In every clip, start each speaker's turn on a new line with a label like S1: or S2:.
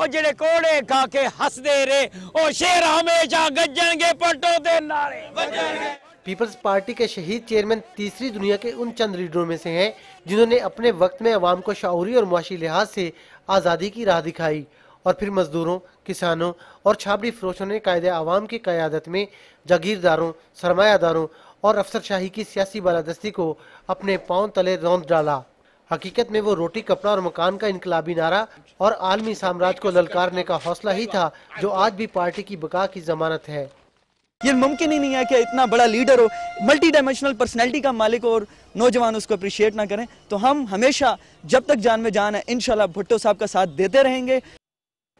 S1: ਉਹ ਜਿਹੜੇ ਕੋੜੇ
S2: ਖਾ ਕੇ ਹੱਸਦੇ ਰਹੇ ਉਹ ਸ਼ੇਰ ਹਮੇਸ਼ਾ ਗੱਜਣਗੇ ਪਟੋ ਨਾਰੇ ਵੱਜਣਗੇ
S3: पीपल्स पार्टी के शहीद चेयरमैन तीसरी दुनिया के उन चंद लीडरों में से हैं जिन्होंने अपने वक्त में अवाम को शौरी और मुआशी लिहाज से आज़ादी की राह दिखाई और फिर मजदूरों किसानों और छाबड़ी फरोशों ने कायदे अवाम की क़्यादत में जागीरदारों सरमायादारों और अफसरशाही की सियासी बालादस्ती को अपने पाँव तले रौंद डाला हकीकत में वो रोटी कपड़ा और मकान का इनकलाबी नारा और आलमी साम्राज्य को ललकारने का हौसला ही था जो आज भी पार्टी की बका की जमानत है ये मुमकिन ही नहीं है कि इतना बड़ा लीडर हो मल्टी डायमेंशनल पर्सनैलिटी का मालिक हो और नौजवान उसको अप्रिशिएट ना करें तो हम हमेशा जब तक जान में जान है इनशाला भुट्टो साहब का साथ देते रहेंगे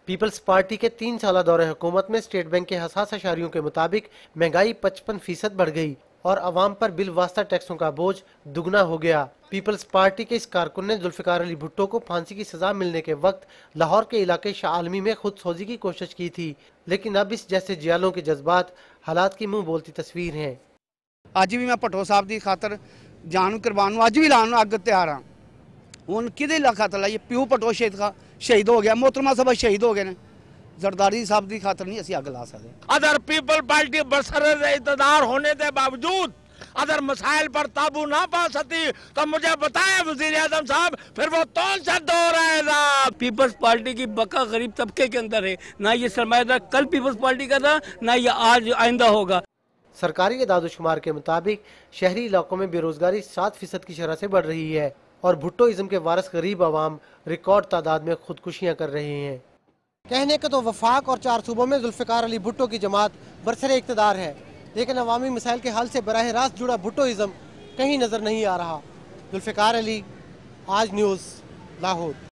S3: पीपल्स पार्टी के तीन साल दौरे हुकूमत में स्टेट बैंक के हसास अशारियों के मुताबिक महंगाई पचपन फीसद बढ़ गई और आवाम पर बिल वास्ता टैक्सों का बोझ दुगना हो गया पीपल्स पार्टी के इस कारकुन ने जुल्फिकार अली भुट्टो को फांसी की सजा मिलने के वक्त लाहौर के इलाके शाहमी में खुद सोजी की कोशिश की थी लेकिन अब इस जैसे जियालों के जज्बात हालात की मुंह बोलती तस्वीर है
S1: अज भी मैं भट्टो साहब की खातर जानू कुरबान आज भी लाने अग त्यार हाँ हूँ कि खातर लाइए प्यू भट्टो शहीद का शहीद हो गया मोहतरमा साहब शहीद हो गए जरदारी साहब की खातर नहीं अग ला सकते
S2: अगर पीपल पार्टी बरसर इंतजार होने के बावजूद अगर मसाइल पर काबू ना पा सकती तो मुझे बताए वजीर आजम साहब फिर वो कौन सा दौर आएगा पीपल्स पार्टी की बका गरीब तबके के अंदर है ना ये सरमायादार कल पीपल्स पार्टी का था ना ये आज आइंदा होगा सरकारी
S3: इदादोशुमार के मुताबिक शहरी इलाकों में बेरोजगारी सात फीसद की शरह से बढ़ रही है और इज्म के वारस गरीब आवाम रिकॉर्ड तादाद में खुदकुशियाँ कर रहे हैं कहने का तो वफाक और चार सूबों में जुल्फ़िकार अली भुट्टो की जमात बरसर इकतदार है लेकिन अवामी मसाइल के हल से बरह रास्त जुड़ा भुटोज़म कहीं नज़र नहीं आ रहा जुल्फ़ार अली आज न्यूज़ लाहौर